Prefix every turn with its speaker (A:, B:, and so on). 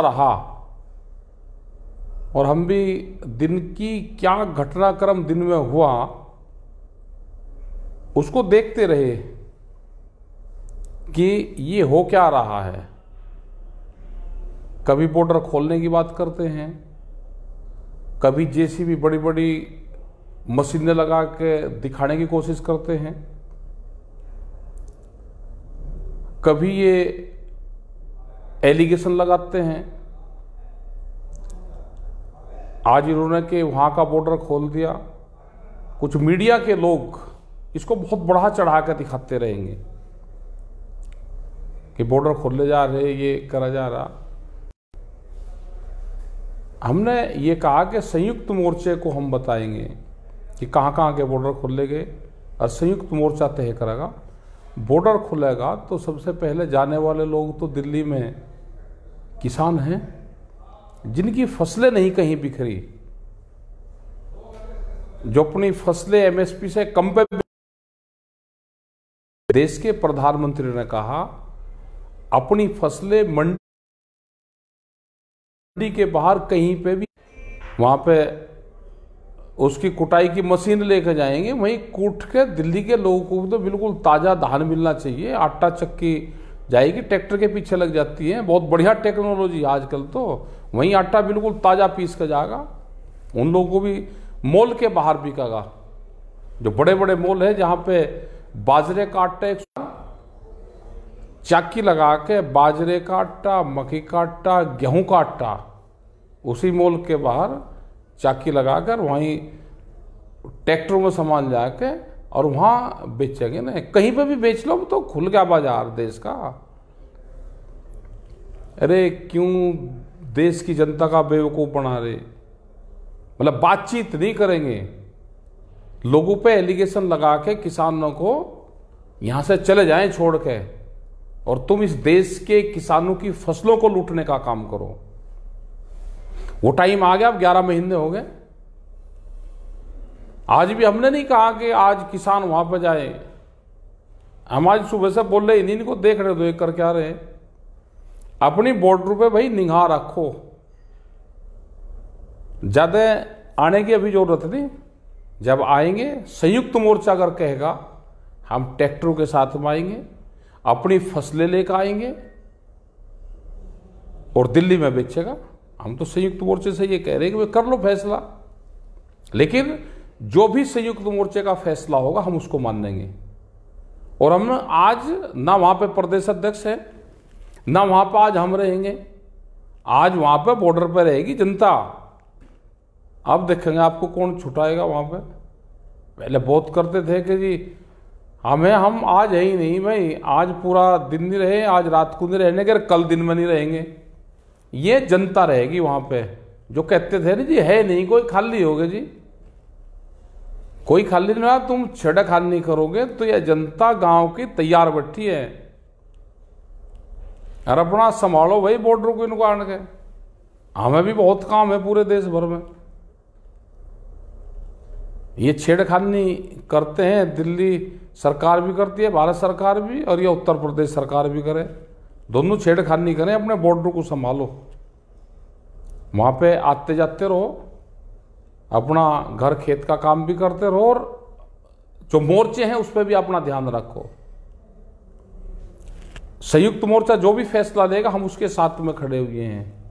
A: रहा और हम भी दिन की क्या घटनाक्रम दिन में हुआ उसको देखते रहे कि ये हो क्या रहा है कभी बॉर्डर खोलने की बात करते हैं कभी जेसीबी बड़ी बड़ी मशीनें लगा के दिखाने की कोशिश करते हैं कभी ये एलिगेशन लगाते हैं आज इन्होंने के वहाँ का बॉर्डर खोल दिया कुछ मीडिया के लोग इसको बहुत बढ़ा चढ़ा कर दिखाते रहेंगे कि बॉर्डर खोले जा रहे ये करा जा रहा हमने ये कहा कि संयुक्त मोर्चे को हम बताएंगे कि कहाँ कहाँ के बॉर्डर खोले गए और संयुक्त मोर्चा तय करेगा बॉर्डर खुलेगा तो सबसे पहले जाने वाले लोग तो दिल्ली में किसान हैं जिनकी फसलें नहीं कहीं बिखरी जो अपनी फसलें एमएसपी से कम पे देश के प्रधानमंत्री ने कहा अपनी फसलें मंडी के बाहर कहीं पे भी वहां पे उसकी कुटाई की मशीन लेकर जाएंगे वहीं कूट के दिल्ली के लोगों को तो बिल्कुल ताज़ा धान मिलना चाहिए आटा चक्की जाएगी ट्रैक्टर के पीछे लग जाती है बहुत बढ़िया टेक्नोलॉजी आजकल तो वहीं आटा बिल्कुल ताज़ा पीस कर जाएगा उन लोगों को भी मॉल के बाहर बिकागा जो बड़े बड़े मॉल है जहाँ पे बाजरे का आटा एक चाकी लगा के बाजरे का आटा मक्की का आटा गेहूँ का आटा उसी मॉल के बाहर चाकी लगाकर वहीं ट्रैक्टरों में सामान जाके और वहाँ बेचेंगे ना कहीं पे भी बेच लो तो खुल गया बाजार देश का अरे क्यों देश की जनता का बेवकूफ़ बना रहे मतलब बातचीत नहीं करेंगे लोगों पे एलिगेशन लगा के किसानों को यहाँ से चले जाएं छोड़ के और तुम इस देश के किसानों की फसलों को लूटने का काम करो वो टाइम आ गया अब ग्यारह महीने हो गए आज भी हमने नहीं कहा कि आज किसान वहां पर जाए हम आज सुबह से बोल रहे इन्हीं को देख रहे तो एक कर क्या रहे अपनी बॉर्डर पे भाई निगाह रखो ज़्यादा आने की अभी ज़रूरत नहीं जब आएंगे संयुक्त मोर्चा अगर कहेगा हम ट्रैक्टरों के साथ में आएंगे अपनी फसलें लेकर आएंगे और दिल्ली में बेचेगा हम तो संयुक्त मोर्चे से ये कह रहे हैं कि कर लो फैसला लेकिन जो भी संयुक्त मोर्चे का फैसला होगा हम उसको मान देंगे और हम आज ना वहां पे प्रदेश अध्यक्ष है ना वहां पर आज हम रहेंगे आज वहां पे बॉर्डर पर रहेगी जनता अब देखेंगे आपको कौन छुटाएगा वहां पे पहले बहुत करते थे कि जी हमें हम आज है ही नहीं भाई आज पूरा दिन नहीं रहे आज रात को नहीं रहने के कल दिन में नहीं रहेंगे ये जनता रहेगी वहां पे जो कहते थे ना जी है नहीं कोई खाली हो गए जी कोई खाली नहीं तुम छेड़ा खाली नहीं करोगे तो यह जनता गांव की तैयार बैठी है यार अपना संभालो भाई बॉर्डर को इनको आने के हमें भी बहुत काम है पूरे देश भर में ये छेड़खानी करते हैं दिल्ली सरकार भी करती है भारत सरकार भी और ये उत्तर प्रदेश सरकार भी करे दोनों छेड़खानी करें अपने बॉर्डर को संभालो वहां पे आते जाते रहो अपना घर खेत का काम भी करते रहो और जो मोर्चे हैं उस पर भी अपना ध्यान रखो संयुक्त मोर्चा जो भी फैसला लेगा हम उसके साथ में खड़े हुए हैं